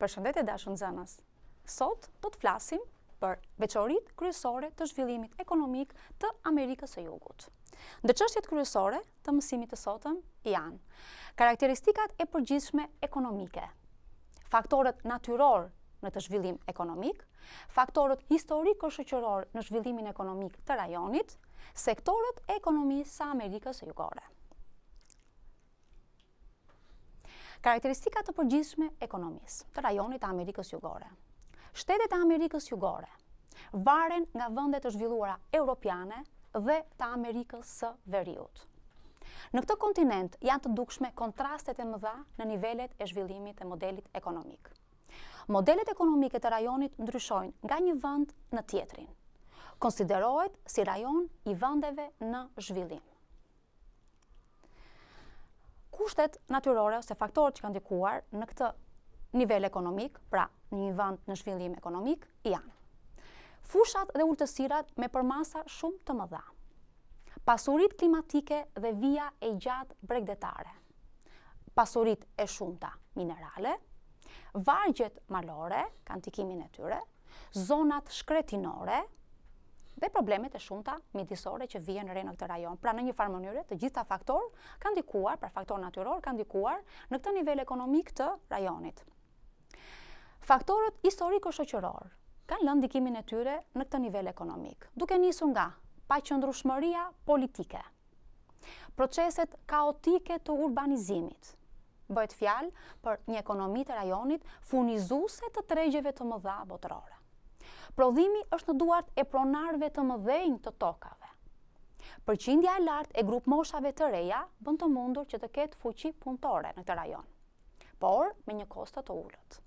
Për shëndet e dashën zënës, sot do të flasim për veqorit kryesore të zhvillimit ekonomik të Amerikës e Jugut. Në qështjet kryesore të mësimit të sotën janë karakteristikat e përgjithshme ekonomike, faktorët natyror në të zhvillim ekonomik, faktorët historikë o shëqëror në zhvillimin ekonomik të rajonit, sektorët e ekonomisë sa Amerikës e Jugore. Karakteristika të përgjithshme ekonomisë të rajonit të Amerikës Jugore. Shtetet e Amerikës Jugore varen nga vëndet të zhvilluara europiane dhe të Amerikës së Veriut. Në këtë kontinent janë të dukshme kontrastet e mëdha në nivelet e zhvillimit e modelit ekonomik. Modelet ekonomike të rajonit ndryshojnë nga një vend në tjetrin. Konsiderohet si rajon i vendeve në zhvillim kushtet natyrore ose faktorët që kanë dikuar në këtë nivel ekonomik, pra në një vënd në shvillim ekonomik, janë. Fushat dhe ultësirat me përmasa shumë të mëdha. Pasurit klimatike dhe via e gjatë bregdetare. Pasurit e shumëta minerale. Vargjet malore, kantikimin e tyre. Zonat shkretinore, dhe problemet e shumëta mjedisore që vijen në rejnë këtë rajon. Pra në një farë mënyre të gjitha faktor kanë dikuar, pra faktor naturor kanë dikuar në këtë nivel ekonomik të rajonit. Faktorët historiko-shoqëror kanë lënë dikimin e tyre në këtë nivel ekonomik, duke njësë nga pa politike, proceset kaotike të urbanizimit, bëjt fjalë për një ekonomi të rajonit funizuse të tregjeve të mëdha botërore. Prodhimi është në duart e pronarve të mëdhenj të tokave. Përqindja e lartë e grup moshave të reja bënd të mundur që të ketë fuqi punëtore në këtë rajon, por me një kostë të ullët.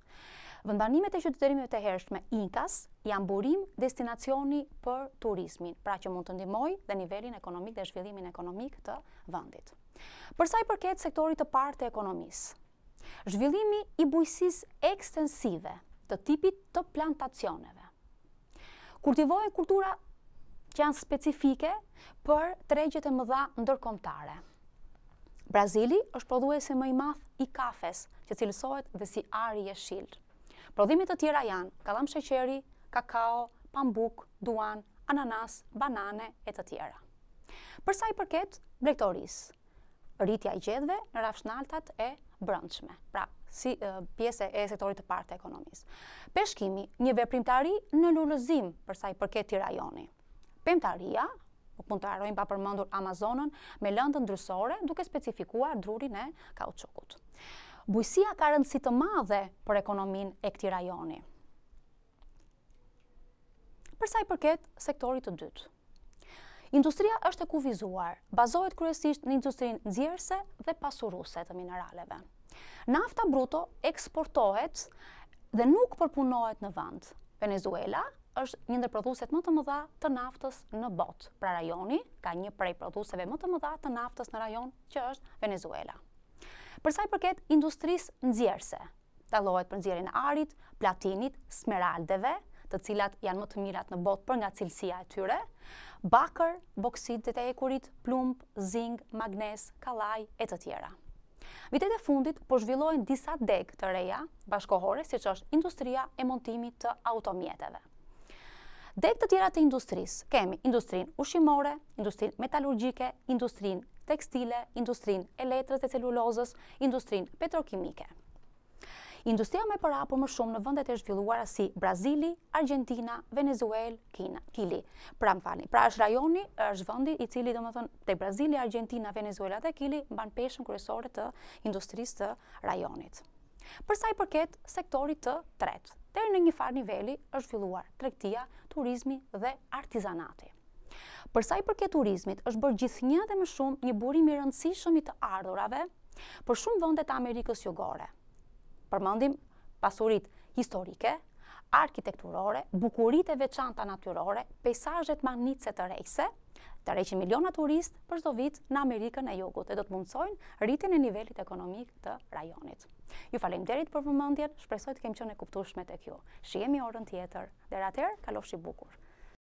Vëndanimet e qytetërimit të hershme Inkas janë burim destinacioni për turismin, pra që mund të ndimoj dhe nivelin ekonomik dhe zhvillimin ekonomik të vëndit. Përsa i përket sektorit të partë të ekonomisë, zhvillimi i bujësis ekstensive të tipit të plantacioneve, kultivojnë kultura që janë specifike për tregjet e mëdha ndërkomtare. Brazili është prodhuesi më i madh i kafes, që cilësohet dhe si ari i jeshil. Prodhimet e tjera janë kallam sheqeri, kakao, pambuk, duan, ananas, banane e të tjera. Për sa i përket blegtorisë, rritja i gjethve në rafshnaltat e brëndshme. Pra, si pjese e sektorit të partë të ekonomisë. Peshkimi, një veprimtari në lullëzim përsa i përket të rajoni. Pemtaria, u mund të arrojnë pa përmëndur Amazonën me lëndën drusore, duke specifikuar drurin e kauqukut. Bujësia ka rëndësi të madhe për ekonomin e këti rajoni. Përsa i përket sektorit të dytë. Industria është e kuvizuar, bazohet kërësisht në industrinë nëzjerëse dhe pasuruse të mineraleve. Nafta bruto eksportohet dhe nuk përpunohet në vend. Venezuela është një ndër prodhuesit më të mëdha të naftës në botë. Pra rajoni ka një prej prodhuesve më të mëdha të naftës në rajon që është Venezuela. Për sa i përket industrisë nxjerrëse, dallohet për nxjerrjen e arit, platinit, smeraldeve, të cilat janë më të mirat në botë për nga cilësia e tyre, bakër, boksitet e ekurit, plumb, zing, magnez, kallaj e të tjera. Vitet e fundit po zhvillohen disa deg të reja bashkohore, siç është industria e montimit të automjeteve. Deg të tjera të industrisë kemi industrinë ushqimore, industrinë metalurgjike, industrinë tekstile, industrinë e letrës dhe celulozës, industrinë petrokimike. Industria me para apo më shumë në vëndet e zhvilluara si Brazili, Argentina, Venezuel, Kina, Kili. Pra më fani, pra është rajoni, është vëndi i cili do më thënë të Brazili, Argentina, Venezuela dhe Kili mban peshën kërësore të industrisë të rajonit. Përsa i përket sektorit të tretë, tërë në një farë niveli është filluar trektia, turizmi dhe artizanati. Përsa i përket turizmit është bërë gjithë një dhe më shumë një burim i rëndësishëm i të ardhurave për shumë vëndet Amerikës jugore, përmëndim pasurit historike, arkitekturore, bukurit e veçanta natyrore, pejsajet magnitse të rejse, të rejshin miliona turist për zdo vit në Amerikën e jugut e do të mundsojnë rritin e nivelit ekonomik të rajonit. Ju falem derit për vëmëndjen, shpresoj të kemë qënë e kuptushme të kjo. Shihemi orën tjetër, dhe rater, kalofshi bukur.